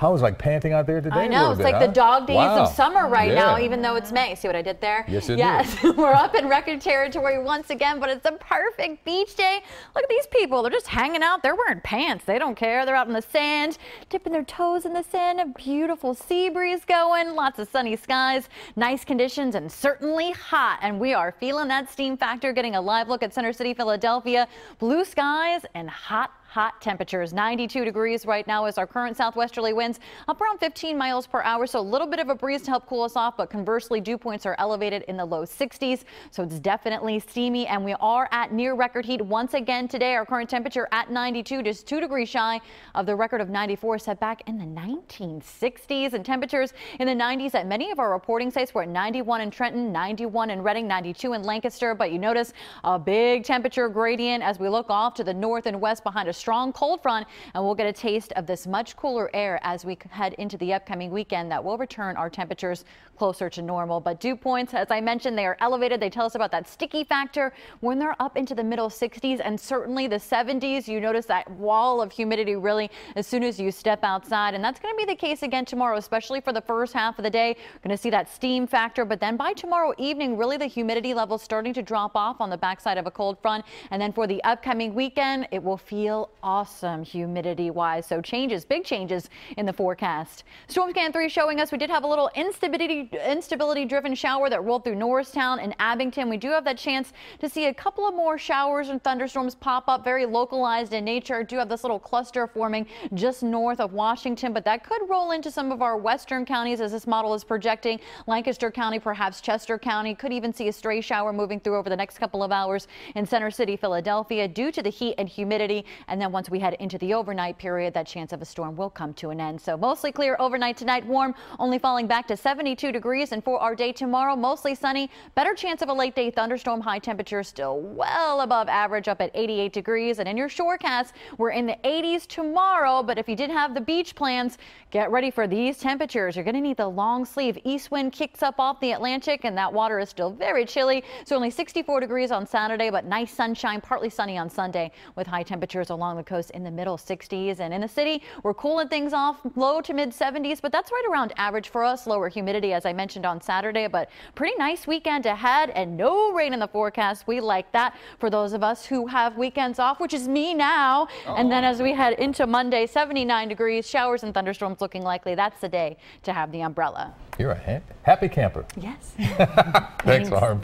I was like panting out there today. I know. it's bit, like huh? the dog days wow. of summer right yeah. now, even though it's May. See what I did there? Yes, it yes. We're up in record territory once again, but it's a perfect beach day. Look at these people. They're just hanging out. They're wearing pants. They don't care. They're out in the sand, dipping their toes in the sand. A beautiful sea breeze going. Lots of sunny skies, nice conditions, and certainly hot. And we are feeling that steam factor, getting a live look at Center City, Philadelphia. Blue skies and hot hot temperatures. 92 degrees right now is our current southwesterly winds up around 15 miles per hour. So a little bit of a breeze to help cool us off, but conversely, dew points are elevated in the low 60s. So it's definitely steamy and we are at near record heat once again today. Our current temperature at 92, just two degrees shy of the record of 94 set back in the 1960s and temperatures in the 90s at many of our reporting sites. We're at 91 in Trenton, 91 in Reading, 92 in Lancaster. But you notice a big temperature gradient as we look off to the north and west behind us strong cold front, and we'll get a taste of this much cooler air as we head into the upcoming weekend that will return our temperatures closer to normal. But dew points, as I mentioned, they are elevated. They tell us about that sticky factor when they're up into the middle 60s and certainly the 70s. You notice that wall of humidity really as soon as you step outside, and that's going to be the case again tomorrow, especially for the first half of the day. We're going to see that steam factor, but then by tomorrow evening, really the humidity level starting to drop off on the backside of a cold front. And then for the upcoming weekend, it will feel awesome humidity wise. So changes, big changes in the forecast. Storm Scan 3 showing us we did have a little instability instability driven shower that rolled through Norristown and Abington. We do have that chance to see a couple of more showers and thunderstorms pop up very localized in nature. Do have this little cluster forming just north of Washington, but that could roll into some of our western counties as this model is projecting Lancaster County, perhaps Chester County could even see a stray shower moving through over the next couple of hours in Center City, Philadelphia due to the heat and humidity and then then once we head into the overnight period, that chance of a storm will come to an end. So mostly clear overnight tonight, warm, only falling back to 72 degrees. And for our day tomorrow, mostly sunny, better chance of a late day thunderstorm. High temperature still well above average up at 88 degrees. And in your shorecast, we're in the 80s tomorrow. But if you did have the beach plans, get ready for these temperatures. You're going to need the long sleeve. East wind kicks up off the Atlantic and that water is still very chilly. So only 64 degrees on Saturday, but nice sunshine, partly sunny on Sunday with high temperatures along the the coast in the middle 60s and in the city. We're cooling things off low to mid 70s, but that's right around average for us. Lower humidity, as I mentioned on Saturday, but pretty nice weekend ahead and no rain in the forecast. We like that for those of us who have weekends off, which is me now. Oh. And then as we head into Monday, 79 degrees, showers and thunderstorms looking likely. That's the day to have the umbrella. You're a happy camper. Yes. Thanks, Thanks. Lauren.